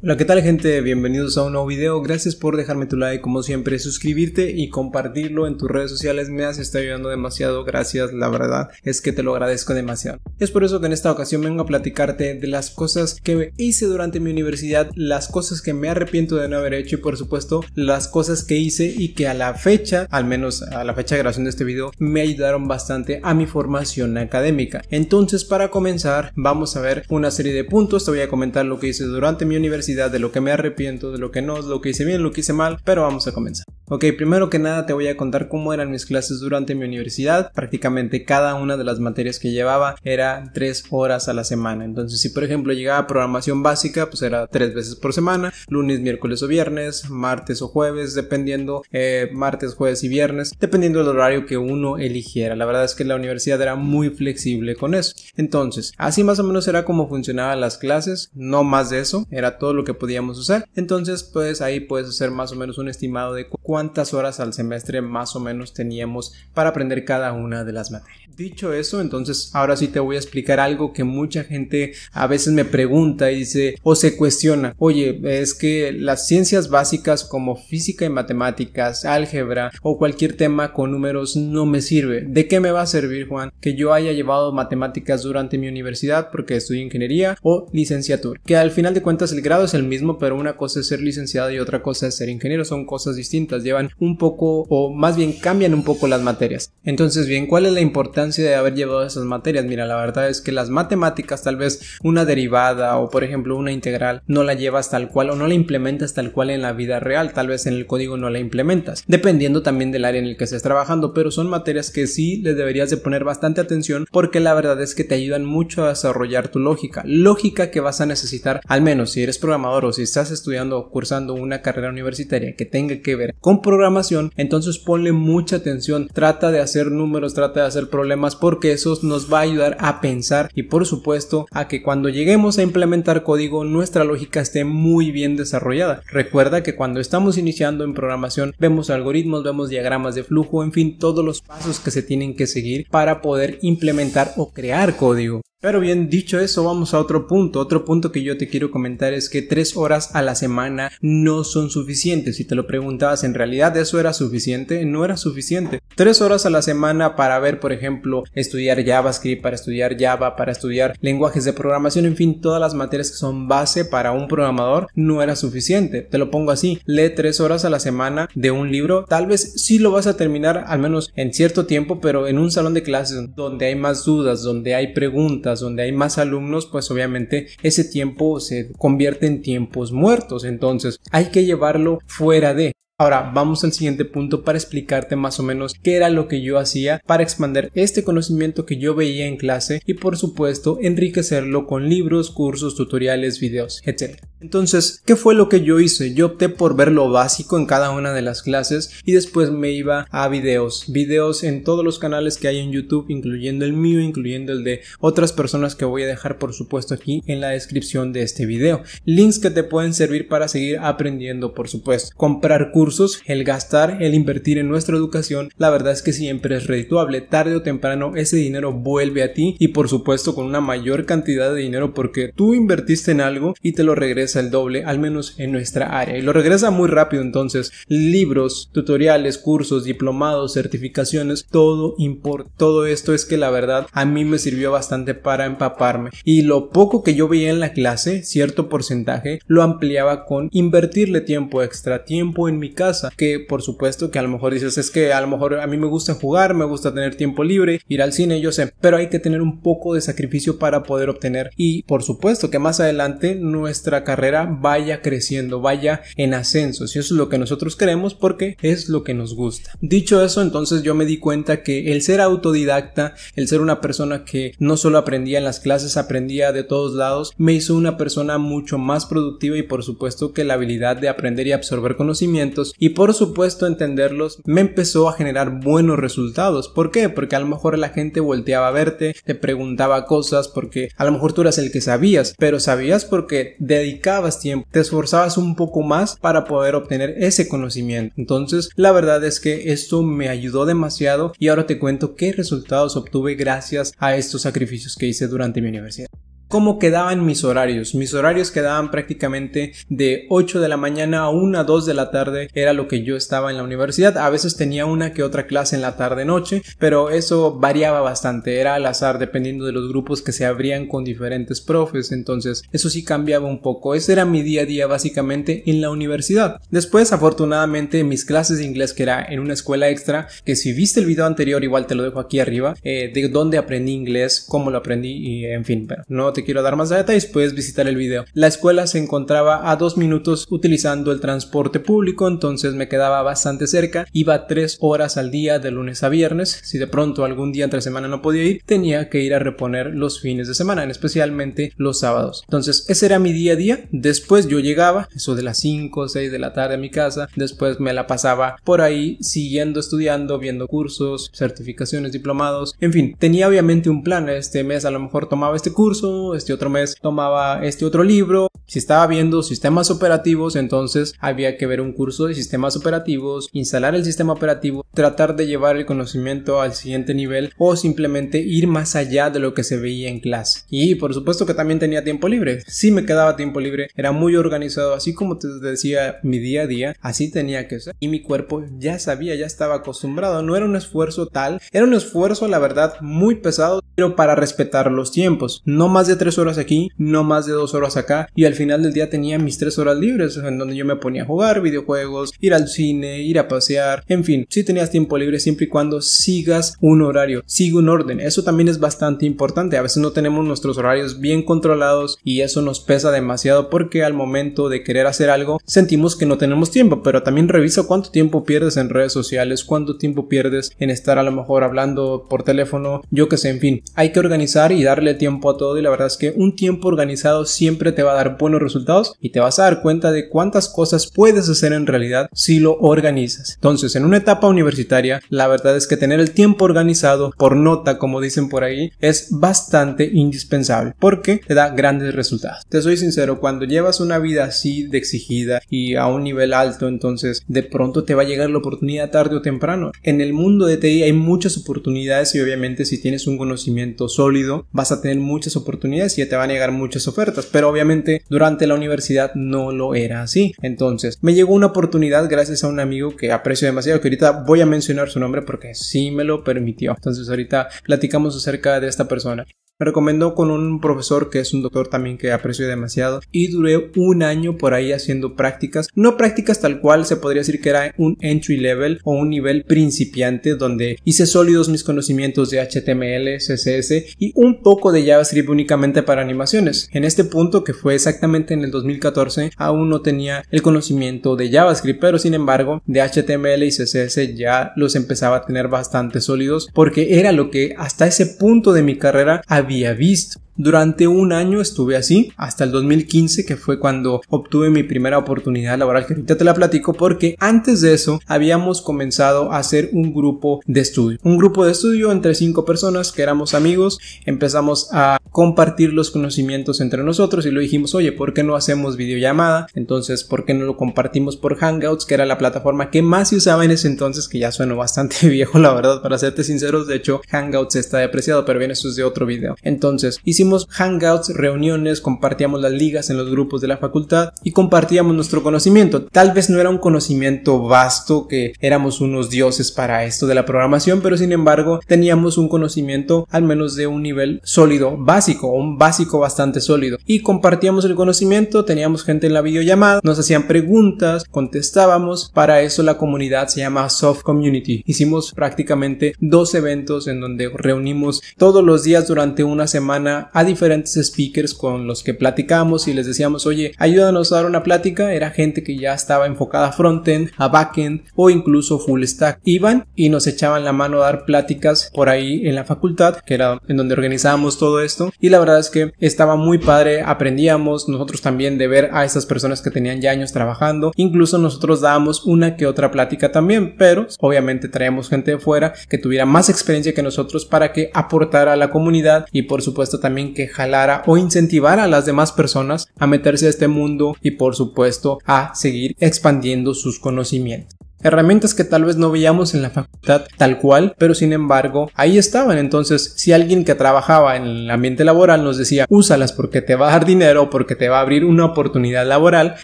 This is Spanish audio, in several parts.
Hola, ¿qué tal gente? Bienvenidos a un nuevo video. Gracias por dejarme tu like, como siempre, suscribirte y compartirlo en tus redes sociales. Me has estado ayudando demasiado. Gracias, la verdad es que te lo agradezco demasiado. Es por eso que en esta ocasión vengo a platicarte de las cosas que hice durante mi universidad, las cosas que me arrepiento de no haber hecho y por supuesto las cosas que hice y que a la fecha, al menos a la fecha de grabación de este video, me ayudaron bastante a mi formación académica. Entonces, para comenzar, vamos a ver una serie de puntos. Te voy a comentar lo que hice durante mi universidad de lo que me arrepiento, de lo que no, de lo que hice bien, lo que hice mal, pero vamos a comenzar. Ok, primero que nada te voy a contar cómo eran mis clases durante mi universidad. Prácticamente cada una de las materias que llevaba era tres horas a la semana. Entonces, si por ejemplo llegaba a programación básica, pues era tres veces por semana, lunes, miércoles o viernes, martes o jueves, dependiendo, eh, martes, jueves y viernes, dependiendo del horario que uno eligiera. La verdad es que la universidad era muy flexible con eso. Entonces, así más o menos era como funcionaban las clases, no más de eso, era todo lo que podíamos usar. Entonces, pues ahí puedes hacer más o menos un estimado de cuántas horas al semestre más o menos teníamos para aprender cada una de las materias. Dicho eso, entonces ahora sí te voy a explicar algo que mucha gente a veces me pregunta y dice o se cuestiona, oye, es que las ciencias básicas como física y matemáticas, álgebra o cualquier tema con números no me sirve. ¿De qué me va a servir, Juan, que yo haya llevado matemáticas durante mi universidad porque estudio ingeniería o licenciatura? Que al final de cuentas el grado es el mismo, pero una cosa es ser licenciado y otra cosa es ser ingeniero, son cosas distintas, llevan un poco o más bien cambian un poco las materias. Entonces, bien, ¿cuál es la importancia de haber llevado esas materias. Mira, la verdad es que las matemáticas, tal vez una derivada o por ejemplo una integral, no la llevas tal cual o no la implementas tal cual en la vida real, tal vez en el código no la implementas, dependiendo también del área en el que estés trabajando, pero son materias que sí le deberías de poner bastante atención porque la verdad es que te ayudan mucho a desarrollar tu lógica, lógica que vas a necesitar al menos si eres programador o si estás estudiando o cursando una carrera universitaria que tenga que ver con programación, entonces ponle mucha atención, trata de hacer números, trata de hacer problemas porque eso nos va a ayudar a pensar y por supuesto a que cuando lleguemos a implementar código nuestra lógica esté muy bien desarrollada. Recuerda que cuando estamos iniciando en programación vemos algoritmos, vemos diagramas de flujo, en fin, todos los pasos que se tienen que seguir para poder implementar o crear código. Pero bien, dicho eso, vamos a otro punto. Otro punto que yo te quiero comentar es que tres horas a la semana no son suficientes. Si te lo preguntabas, ¿en realidad eso era suficiente? No era suficiente. Tres horas a la semana para ver, por ejemplo, estudiar JavaScript, para estudiar Java, para estudiar lenguajes de programación, en fin, todas las materias que son base para un programador, no era suficiente. Te lo pongo así, lee tres horas a la semana de un libro. Tal vez sí lo vas a terminar, al menos en cierto tiempo, pero en un salón de clases donde hay más dudas, donde hay preguntas, donde hay más alumnos, pues obviamente ese tiempo se convierte en tiempos muertos. Entonces hay que llevarlo fuera de. Ahora vamos al siguiente punto para explicarte más o menos qué era lo que yo hacía para expander este conocimiento que yo veía en clase y por supuesto enriquecerlo con libros, cursos, tutoriales, videos, etc. Entonces, ¿qué fue lo que yo hice? Yo opté por ver lo básico en cada una de las clases y después me iba a videos, videos en todos los canales que hay en YouTube, incluyendo el mío, incluyendo el de otras personas que voy a dejar por supuesto aquí en la descripción de este video. Links que te pueden servir para seguir aprendiendo, por supuesto. Comprar cursos el gastar, el invertir en nuestra educación, la verdad es que siempre es redituable. Tarde o temprano ese dinero vuelve a ti y por supuesto con una mayor cantidad de dinero porque tú invertiste en algo y te lo regresa el doble, al menos en nuestra área. Y lo regresa muy rápido entonces. Libros, tutoriales, cursos, diplomados, certificaciones, todo importa. Todo esto es que la verdad a mí me sirvió bastante para empaparme. Y lo poco que yo veía en la clase, cierto porcentaje, lo ampliaba con invertirle tiempo extra, tiempo en mi casa, que por supuesto que a lo mejor dices es que a lo mejor a mí me gusta jugar, me gusta tener tiempo libre, ir al cine, yo sé, pero hay que tener un poco de sacrificio para poder obtener y por supuesto que más adelante nuestra carrera vaya creciendo, vaya en ascenso, si eso es lo que nosotros queremos porque es lo que nos gusta. Dicho eso, entonces yo me di cuenta que el ser autodidacta, el ser una persona que no solo aprendía en las clases, aprendía de todos lados, me hizo una persona mucho más productiva y por supuesto que la habilidad de aprender y absorber conocimientos y por supuesto entenderlos me empezó a generar buenos resultados. ¿Por qué? Porque a lo mejor la gente volteaba a verte, te preguntaba cosas porque a lo mejor tú eras el que sabías, pero sabías porque dedicabas tiempo, te esforzabas un poco más para poder obtener ese conocimiento. Entonces, la verdad es que esto me ayudó demasiado y ahora te cuento qué resultados obtuve gracias a estos sacrificios que hice durante mi universidad cómo quedaban mis horarios. Mis horarios quedaban prácticamente de 8 de la mañana a 1 a 2 de la tarde era lo que yo estaba en la universidad. A veces tenía una que otra clase en la tarde noche, pero eso variaba bastante, era al azar dependiendo de los grupos que se abrían con diferentes profes, entonces eso sí cambiaba un poco. Ese era mi día a día básicamente en la universidad. Después, afortunadamente, mis clases de inglés que era en una escuela extra, que si viste el video anterior igual te lo dejo aquí arriba, eh, de dónde aprendí inglés, cómo lo aprendí y en fin, pero no te quiero dar más detalles, puedes visitar el video. La escuela se encontraba a dos minutos utilizando el transporte público, entonces me quedaba bastante cerca, iba tres horas al día de lunes a viernes, si de pronto algún día entre semana no podía ir, tenía que ir a reponer los fines de semana, especialmente los sábados. Entonces ese era mi día a día, después yo llegaba, eso de las 5 o 6 de la tarde a mi casa, después me la pasaba por ahí siguiendo estudiando, viendo cursos, certificaciones, diplomados, en fin, tenía obviamente un plan, este mes a lo mejor tomaba este curso, este otro mes tomaba este otro libro. Si estaba viendo sistemas operativos, entonces había que ver un curso de sistemas operativos, instalar el sistema operativo, tratar de llevar el conocimiento al siguiente nivel o simplemente ir más allá de lo que se veía en clase. Y por supuesto que también tenía tiempo libre. Si me quedaba tiempo libre, era muy organizado, así como te decía mi día a día, así tenía que ser. Y mi cuerpo ya sabía, ya estaba acostumbrado, no era un esfuerzo tal, era un esfuerzo la verdad muy pesado, pero para respetar los tiempos, no más de tres horas aquí, no más de dos horas acá, y al final del día tenía mis tres horas libres, en donde yo me ponía a jugar videojuegos, ir al cine, ir a pasear, en fin, si tenías tiempo libre siempre y cuando sigas un horario, sigue un orden, eso también es bastante importante, a veces no tenemos nuestros horarios bien controlados y eso nos pesa demasiado porque al momento de querer hacer algo sentimos que no tenemos tiempo, pero también revisa cuánto tiempo pierdes en redes sociales, cuánto tiempo pierdes en estar a lo mejor hablando por teléfono, yo que sé, en fin, hay que organizar y darle tiempo a todo y la verdad que un tiempo organizado siempre te va a dar buenos resultados y te vas a dar cuenta de cuántas cosas puedes hacer en realidad si lo organizas. Entonces, en una etapa universitaria, la verdad es que tener el tiempo organizado por nota, como dicen por ahí, es bastante indispensable porque te da grandes resultados. Te soy sincero, cuando llevas una vida así de exigida y a un nivel alto, entonces de pronto te va a llegar la oportunidad tarde o temprano. En el mundo de TI hay muchas oportunidades y obviamente si tienes un conocimiento sólido vas a tener muchas oportunidades y te van a llegar muchas ofertas, pero obviamente durante la universidad no lo era así. Entonces, me llegó una oportunidad gracias a un amigo que aprecio demasiado, que ahorita voy a mencionar su nombre porque sí me lo permitió. Entonces, ahorita platicamos acerca de esta persona. Me recomendó con un profesor que es un doctor también que aprecio demasiado y duré un año por ahí haciendo prácticas. No prácticas tal cual, se podría decir que era un entry level o un nivel principiante donde hice sólidos mis conocimientos de HTML, CSS y un poco de JavaScript únicamente para animaciones. En este punto, que fue exactamente en el 2014, aún no tenía el conocimiento de JavaScript, pero sin embargo de HTML y CSS ya los empezaba a tener bastante sólidos porque era lo que hasta ese punto de mi carrera había havia visto Durante un año estuve así, hasta el 2015 que fue cuando obtuve mi primera oportunidad laboral, que ahorita te la platico porque antes de eso habíamos comenzado a hacer un grupo de estudio. Un grupo de estudio entre cinco personas que éramos amigos, empezamos a compartir los conocimientos entre nosotros y lo dijimos, oye, ¿por qué no hacemos videollamada? Entonces, ¿por qué no lo compartimos por Hangouts, que era la plataforma que más se usaba en ese entonces, que ya suena bastante viejo, la verdad, para serte sinceros, de hecho, Hangouts está depreciado, pero bien, eso es de otro video. Entonces, hicimos hicimos hangouts, reuniones, compartíamos las ligas en los grupos de la facultad y compartíamos nuestro conocimiento. Tal vez no era un conocimiento vasto que éramos unos dioses para esto de la programación, pero sin embargo teníamos un conocimiento al menos de un nivel sólido, básico, un básico bastante sólido. Y compartíamos el conocimiento, teníamos gente en la videollamada, nos hacían preguntas, contestábamos. Para eso la comunidad se llama Soft Community. Hicimos prácticamente dos eventos en donde reunimos todos los días durante una semana a diferentes speakers con los que platicamos y les decíamos, oye, ayúdanos a dar una plática. Era gente que ya estaba enfocada a frontend, a backend o incluso full stack. Iban y nos echaban la mano a dar pláticas por ahí en la facultad, que era en donde organizábamos todo esto. Y la verdad es que estaba muy padre, aprendíamos nosotros también de ver a esas personas que tenían ya años trabajando. Incluso nosotros dábamos una que otra plática también, pero obviamente traíamos gente de fuera que tuviera más experiencia que nosotros para que aportara a la comunidad y por supuesto también que jalara o incentivara a las demás personas a meterse a este mundo y por supuesto a seguir expandiendo sus conocimientos. Herramientas que tal vez no veíamos en la facultad tal cual, pero sin embargo ahí estaban. Entonces, si alguien que trabajaba en el ambiente laboral nos decía, úsalas porque te va a dar dinero, porque te va a abrir una oportunidad laboral,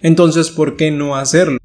entonces, ¿por qué no hacerlo?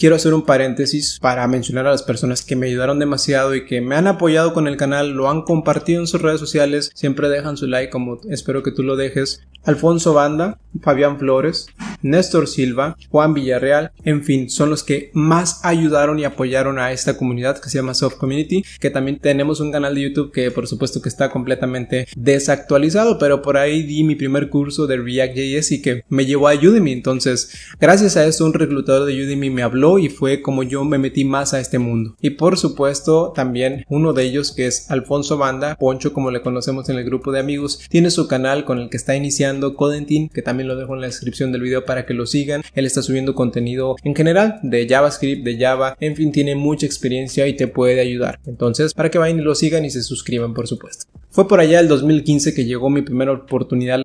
Quiero hacer un paréntesis para mencionar a las personas que me ayudaron demasiado y que me han apoyado con el canal, lo han compartido en sus redes sociales, siempre dejan su like como espero que tú lo dejes. Alfonso Banda, Fabián Flores, Néstor Silva, Juan Villarreal, en fin, son los que más ayudaron y apoyaron a esta comunidad que se llama Soft Community, que también tenemos un canal de YouTube que por supuesto que está completamente desactualizado, pero por ahí di mi primer curso de React.js y que me llevó a Udemy, entonces gracias a eso un reclutador de Udemy me habló y fue como yo me metí más a este mundo. Y por supuesto también uno de ellos que es Alfonso Banda, Poncho como le conocemos en el grupo de amigos, tiene su canal con el que está iniciando Codentin, que también lo dejo en la descripción del video para que lo sigan. Él está subiendo contenido en general de JavaScript, de Java, en fin, tiene mucha experiencia y te puede ayudar. Entonces, para que vayan y lo sigan y se suscriban, por supuesto. Fue por allá el 2015 que llegó mi primera oportunidad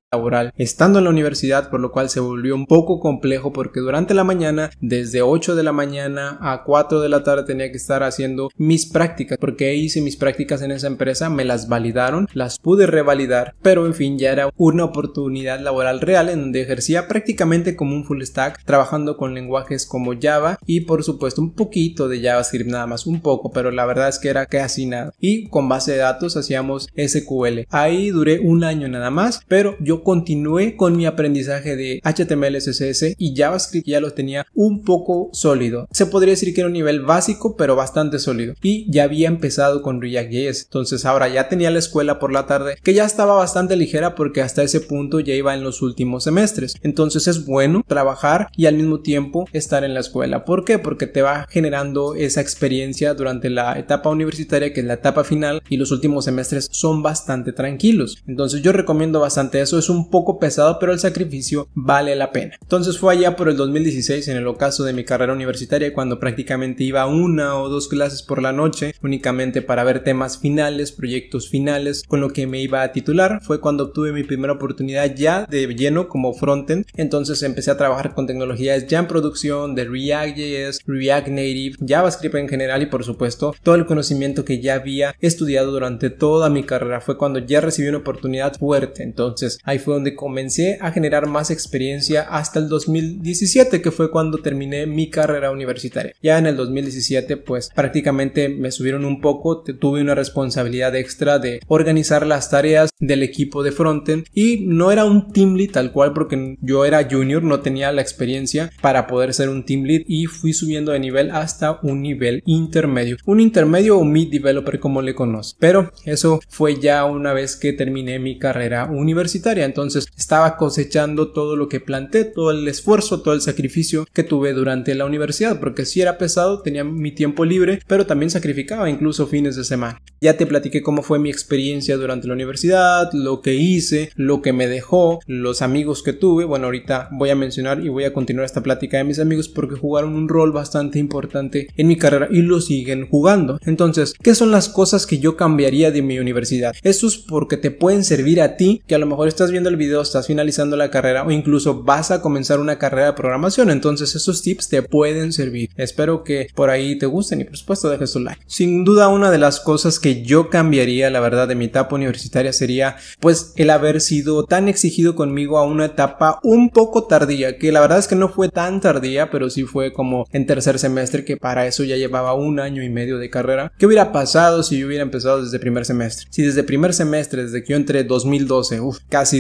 estando en la universidad, por lo cual se volvió un poco complejo porque durante la mañana, desde 8 de la mañana a 4 de la tarde tenía que estar haciendo mis prácticas, porque hice mis prácticas en esa empresa, me las validaron, las pude revalidar, pero en fin, ya era una oportunidad laboral real en donde ejercía prácticamente como un full stack, trabajando con lenguajes como Java y por supuesto un poquito de JavaScript nada más, un poco, pero la verdad es que era casi nada. Y con base de datos hacíamos SQL. Ahí duré un año nada más, pero yo continué con mi aprendizaje de HTML, CSS y JavaScript, ya lo tenía un poco sólido. Se podría decir que era un nivel básico, pero bastante sólido. Y ya había empezado con React.js. Entonces ahora ya tenía la escuela por la tarde, que ya estaba bastante ligera porque hasta ese punto ya iba en los últimos semestres. Entonces es bueno trabajar y al mismo tiempo estar en la escuela. ¿Por qué? Porque te va generando esa experiencia durante la etapa universitaria, que es la etapa final, y los últimos semestres son bastante tranquilos. Entonces yo recomiendo bastante eso. Es un un poco pesado, pero el sacrificio vale la pena. Entonces fue allá por el 2016, en el ocaso de mi carrera universitaria, cuando prácticamente iba una o dos clases por la noche, únicamente para ver temas finales, proyectos finales, con lo que me iba a titular. Fue cuando obtuve mi primera oportunidad ya de lleno como frontend. Entonces empecé a trabajar con tecnologías ya en producción de React.js, React Native, JavaScript en general y por supuesto todo el conocimiento que ya había estudiado durante toda mi carrera. Fue cuando ya recibí una oportunidad fuerte. Entonces, fue donde comencé a generar más experiencia hasta el 2017, que fue cuando terminé mi carrera universitaria. Ya en el 2017, pues prácticamente me subieron un poco, tuve una responsabilidad extra de organizar las tareas del equipo de frontend y no era un team lead tal cual porque yo era junior, no tenía la experiencia para poder ser un team lead y fui subiendo de nivel hasta un nivel intermedio, un intermedio o mid developer como le conoce. Pero eso fue ya una vez que terminé mi carrera universitaria. Entonces estaba cosechando todo lo que planté, todo el esfuerzo, todo el sacrificio que tuve durante la universidad, porque si era pesado, tenía mi tiempo libre, pero también sacrificaba incluso fines de semana. Ya te platiqué cómo fue mi experiencia durante la universidad, lo que hice, lo que me dejó, los amigos que tuve. Bueno, ahorita voy a mencionar y voy a continuar esta plática de mis amigos porque jugaron un rol bastante importante en mi carrera y lo siguen jugando. Entonces, ¿qué son las cosas que yo cambiaría de mi universidad? Eso es porque te pueden servir a ti, que a lo mejor estás viendo el video, estás finalizando la carrera o incluso vas a comenzar una carrera de programación. Entonces esos tips te pueden servir. Espero que por ahí te gusten y por supuesto dejes un like. Sin duda una de las cosas que yo cambiaría, la verdad, de mi etapa universitaria sería pues el haber sido tan exigido conmigo a una etapa un poco tardía, que la verdad es que no fue tan tardía, pero sí fue como en tercer semestre, que para eso ya llevaba un año y medio de carrera. ¿Qué hubiera pasado si yo hubiera empezado desde primer semestre? Si desde primer semestre, desde que yo entré 2012, uff, casi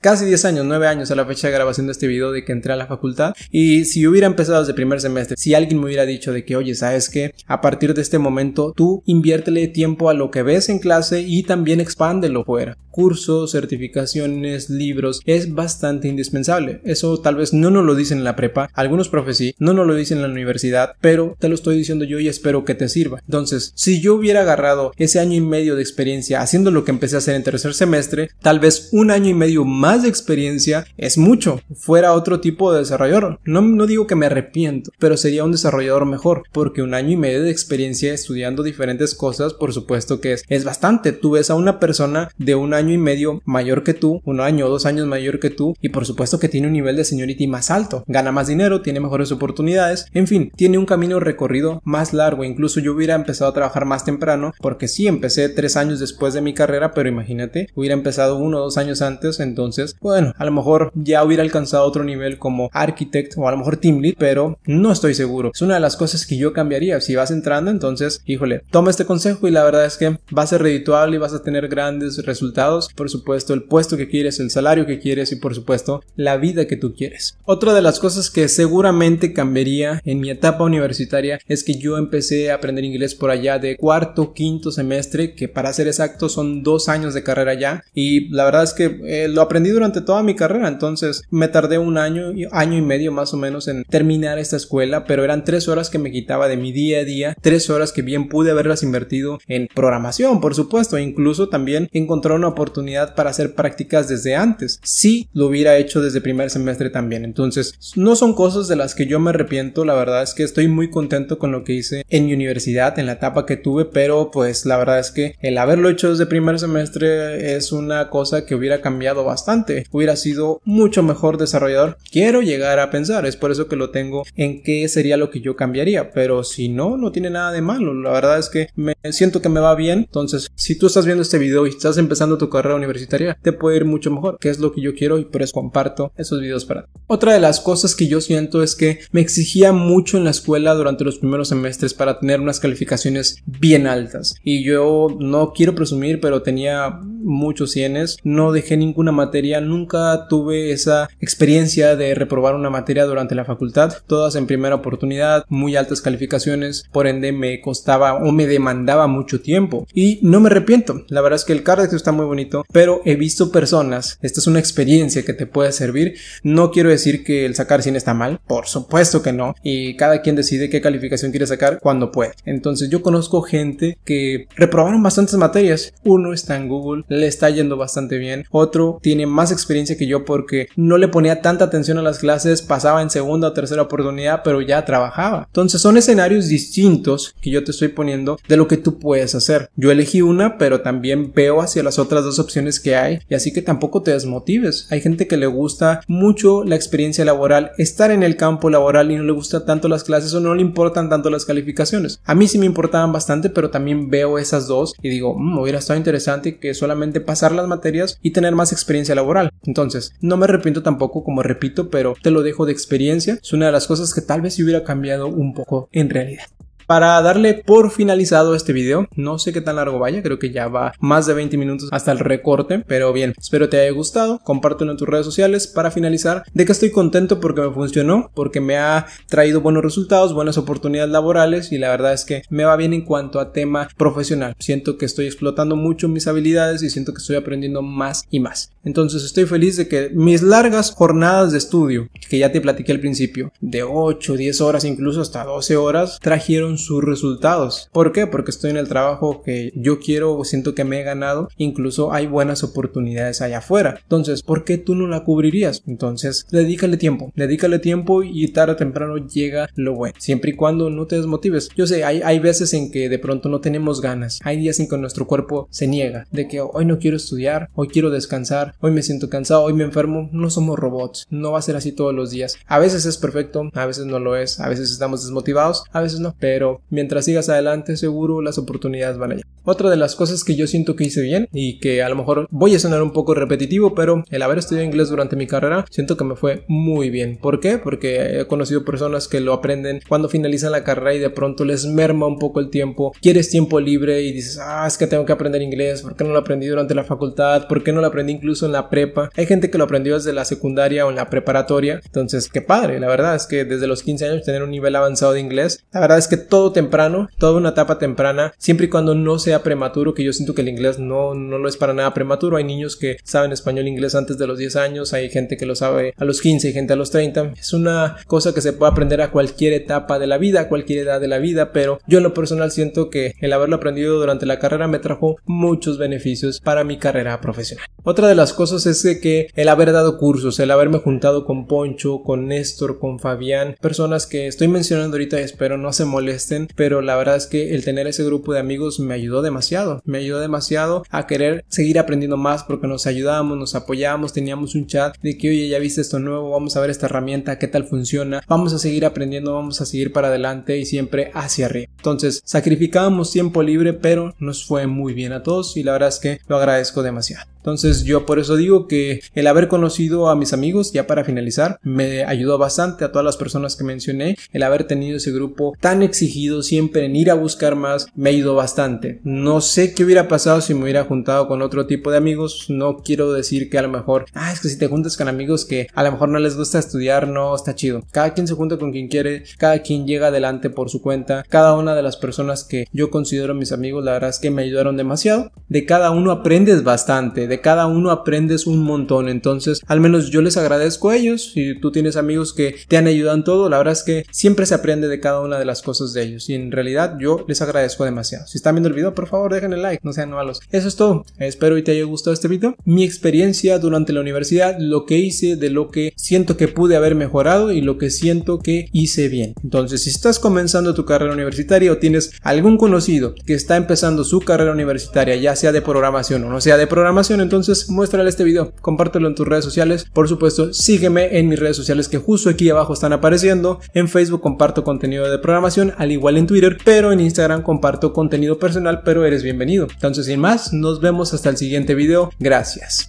casi 10 años, 9 años a la fecha de grabación de este video de que entré a la facultad. Y si hubiera empezado desde primer semestre, si alguien me hubiera dicho de que, oye, sabes que a partir de este momento tú inviértele tiempo a lo que ves en clase y también expándelo fuera. Cursos, certificaciones, libros, es bastante indispensable. Eso tal vez no nos lo dicen en la prepa, algunos profes no nos lo dicen en la universidad, pero te lo estoy diciendo yo y espero que te sirva. Entonces, si yo hubiera agarrado ese año y medio de experiencia haciendo lo que empecé a hacer en tercer semestre, tal vez un año y medio más de experiencia es mucho. Fuera otro tipo de desarrollador. No, no digo que me arrepiento, pero sería un desarrollador mejor, porque un año y medio de experiencia estudiando diferentes cosas, por supuesto que es, es bastante. Tú ves a una persona de un año y medio mayor que tú, un año o dos años mayor que tú, y por supuesto que tiene un nivel de seniority más alto. Gana más dinero, tiene mejores oportunidades, en fin, tiene un camino recorrido más largo. Incluso yo hubiera empezado a trabajar más temprano, porque sí, empecé tres años después de mi carrera, pero imagínate, hubiera empezado uno o dos años antes entonces, bueno, a lo mejor ya hubiera alcanzado otro nivel como architect o a lo mejor team lead, pero no estoy seguro. Es una de las cosas que yo cambiaría. Si vas entrando, entonces, híjole, toma este consejo y la verdad es que va a ser redituable y vas a tener grandes resultados. Por supuesto, el puesto que quieres, el salario que quieres y por supuesto, la vida que tú quieres. Otra de las cosas que seguramente cambiaría en mi etapa universitaria es que yo empecé a aprender inglés por allá de cuarto, quinto semestre, que para ser exacto son dos años de carrera ya. Y la verdad es que lo aprendí durante toda mi carrera, entonces me tardé un año, año y medio más o menos en terminar esta escuela, pero eran tres horas que me quitaba de mi día a día, tres horas que bien pude haberlas invertido en programación, por supuesto, e incluso también encontrar una oportunidad para hacer prácticas desde antes, si lo hubiera hecho desde primer semestre también, entonces no son cosas de las que yo me arrepiento, la verdad es que estoy muy contento con lo que hice en universidad, en la etapa que tuve, pero pues la verdad es que el haberlo hecho desde primer semestre es una cosa que hubiera cambiado bastante. Hubiera sido mucho mejor desarrollador. Quiero llegar a pensar, es por eso que lo tengo en qué sería lo que yo cambiaría. Pero si no, no tiene nada de malo. La verdad es que me siento que me va bien. Entonces, si tú estás viendo este video y estás empezando tu carrera universitaria, te puede ir mucho mejor, que es lo que yo quiero y por eso comparto esos videos para ti. Otra de las cosas que yo siento es que me exigía mucho en la escuela durante los primeros semestres para tener unas calificaciones bien altas. Y yo no quiero presumir, pero tenía muchos cienes. No dejé ningún una materia, nunca tuve esa experiencia de reprobar una materia durante la facultad, todas en primera oportunidad, muy altas calificaciones, por ende me costaba o me demandaba mucho tiempo y no me arrepiento, la verdad es que el cardex está muy bonito, pero he visto personas, esta es una experiencia que te puede servir, no quiero decir que el sacar 100 está mal, por supuesto que no, y cada quien decide qué calificación quiere sacar cuando puede, entonces yo conozco gente que reprobaron bastantes materias, uno está en Google, le está yendo bastante bien, otro tiene más experiencia que yo porque no le ponía tanta atención a las clases, pasaba en segunda o tercera oportunidad, pero ya trabajaba. Entonces son escenarios distintos que yo te estoy poniendo de lo que tú puedes hacer. Yo elegí una, pero también veo hacia las otras dos opciones que hay y así que tampoco te desmotives. Hay gente que le gusta mucho la experiencia laboral, estar en el campo laboral y no le gusta tanto las clases o no le importan tanto las calificaciones. A mí sí me importaban bastante, pero también veo esas dos y digo, mm, hubiera estado interesante que solamente pasar las materias y tener más experiencia laboral. Entonces, no me arrepiento tampoco, como repito, pero te lo dejo de experiencia. Es una de las cosas que tal vez hubiera cambiado un poco en realidad. Para darle por finalizado este video, no sé qué tan largo vaya, creo que ya va más de 20 minutos hasta el recorte, pero bien, espero te haya gustado, compártelo en tus redes sociales para finalizar, de que estoy contento porque me funcionó, porque me ha traído buenos resultados, buenas oportunidades laborales y la verdad es que me va bien en cuanto a tema profesional, siento que estoy explotando mucho mis habilidades y siento que estoy aprendiendo más y más, entonces estoy feliz de que mis largas jornadas de estudio, que ya te platiqué al principio, de 8, 10 horas, incluso hasta 12 horas, trajeron sus resultados. ¿Por qué? Porque estoy en el trabajo que yo quiero o siento que me he ganado. Incluso hay buenas oportunidades allá afuera. Entonces, ¿por qué tú no la cubrirías? Entonces, dedícale tiempo. Dedícale tiempo y tarde o temprano llega lo bueno. Siempre y cuando no te desmotives. Yo sé, hay, hay veces en que de pronto no tenemos ganas. Hay días en que nuestro cuerpo se niega. De que hoy no quiero estudiar, hoy quiero descansar, hoy me siento cansado, hoy me enfermo. No somos robots. No va a ser así todos los días. A veces es perfecto, a veces no lo es. A veces estamos desmotivados, a veces no. Pero mientras sigas adelante seguro las oportunidades van allá. Otra de las cosas que yo siento que hice bien y que a lo mejor voy a sonar un poco repetitivo, pero el haber estudiado inglés durante mi carrera siento que me fue muy bien. ¿Por qué? Porque he conocido personas que lo aprenden cuando finalizan la carrera y de pronto les merma un poco el tiempo. Quieres tiempo libre y dices, ah, es que tengo que aprender inglés, ¿por qué no lo aprendí durante la facultad? ¿Por qué no lo aprendí incluso en la prepa? Hay gente que lo aprendió desde la secundaria o en la preparatoria. Entonces, qué padre, la verdad es que desde los 15 años tener un nivel avanzado de inglés, la verdad es que todo todo temprano, toda una etapa temprana, siempre y cuando no sea prematuro, que yo siento que el inglés no, no lo es para nada prematuro. Hay niños que saben español e inglés antes de los 10 años, hay gente que lo sabe a los 15, hay gente a los 30. Es una cosa que se puede aprender a cualquier etapa de la vida, a cualquier edad de la vida, pero yo en lo personal siento que el haberlo aprendido durante la carrera me trajo muchos beneficios para mi carrera profesional. Otra de las cosas es que el haber dado cursos, el haberme juntado con Poncho, con Néstor, con Fabián, personas que estoy mencionando ahorita y espero no se molesten pero la verdad es que el tener ese grupo de amigos me ayudó demasiado, me ayudó demasiado a querer seguir aprendiendo más porque nos ayudábamos, nos apoyábamos, teníamos un chat de que oye, ya viste esto nuevo, vamos a ver esta herramienta, qué tal funciona, vamos a seguir aprendiendo, vamos a seguir para adelante y siempre hacia arriba. Entonces, sacrificábamos tiempo libre, pero nos fue muy bien a todos y la verdad es que lo agradezco demasiado. Entonces yo por eso digo que el haber conocido a mis amigos, ya para finalizar, me ayudó bastante a todas las personas que mencioné, el haber tenido ese grupo tan exigido siempre en ir a buscar más, me ayudó bastante. No sé qué hubiera pasado si me hubiera juntado con otro tipo de amigos, no quiero decir que a lo mejor, ah, es que si te juntas con amigos que a lo mejor no les gusta estudiar, no está chido. Cada quien se junta con quien quiere, cada quien llega adelante por su cuenta, cada una de las personas que yo considero mis amigos, la verdad es que me ayudaron demasiado. De cada uno aprendes bastante, cada uno aprendes un montón. Entonces, al menos yo les agradezco a ellos. Si tú tienes amigos que te han ayudado en todo, la verdad es que siempre se aprende de cada una de las cosas de ellos. Y en realidad yo les agradezco demasiado. Si están viendo el video, por favor, dejen el like, no sean malos. Eso es todo. Espero y te haya gustado este video. Mi experiencia durante la universidad, lo que hice, de lo que siento que pude haber mejorado y lo que siento que hice bien. Entonces, si estás comenzando tu carrera universitaria o tienes algún conocido que está empezando su carrera universitaria, ya sea de programación o no sea de programación, entonces muéstrale este video, compártelo en tus redes sociales, por supuesto sígueme en mis redes sociales que justo aquí abajo están apareciendo, en Facebook comparto contenido de programación, al igual en Twitter, pero en Instagram comparto contenido personal, pero eres bienvenido. Entonces sin más, nos vemos hasta el siguiente video, gracias.